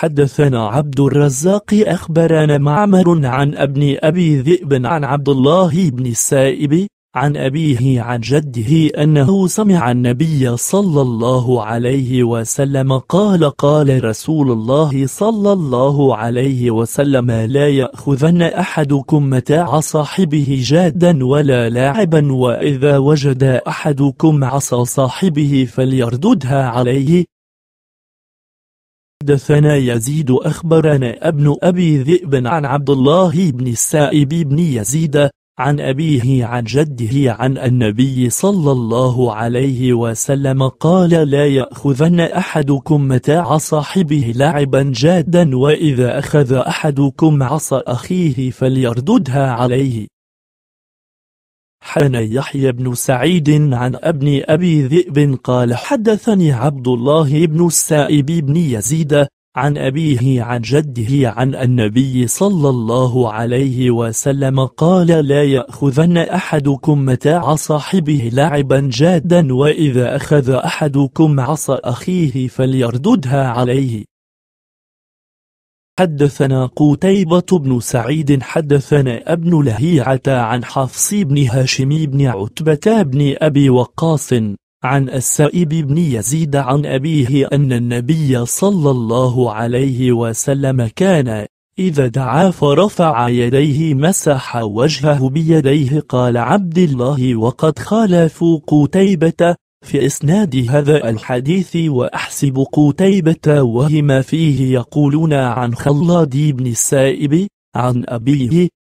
حدثنا عبد الرزاق أخبرنا معمر عن ابن أبي ذئب عن عبد الله بن السائب عن أبيه عن جده أنه سمع النبي صلى الله عليه وسلم قال قال رسول الله صلى الله عليه وسلم لا يأخذن أحدكم متاع صاحبه جادا ولا لاعبا وإذا وجد أحدكم عصا صاحبه فليرددها عليه حدثنا يزيد أخبرنا ابن أبي ذئب عن عبد الله بن السائب بن يزيد عن أبيه عن جده عن النبي صلى الله عليه وسلم قال لا يأخذن أحدكم متاع صاحبه لعبا جادا وإذا أخذ أحدكم عصا أخيه فليرددها عليه حدثنا يحيى بن سعيد عن ابن أبي ذئب قال حدثني عبد الله بن السائب بن يزيد عن أبيه عن جده عن النبي صلى الله عليه وسلم قال لا يأخذن أحدكم متاع صاحبه لعبا جادا وإذا أخذ أحدكم عصا أخيه فليرددها عليه حدثنا قتيبة بن سعيد حدثنا ابن لهيعة عن حفص بن هاشم بن عتبة بن أبي وقاص عن السائب بن يزيد عن أبيه أن النبي صلى الله عليه وسلم كان إذا دعا فرفع يديه مسح وجهه بيديه قال عبد الله وقد خالفوا قتيبة في إسناد هذا الحديث وأحسب قتيبة وهما فيه يقولون عن خلاد بن السائب عن أبيه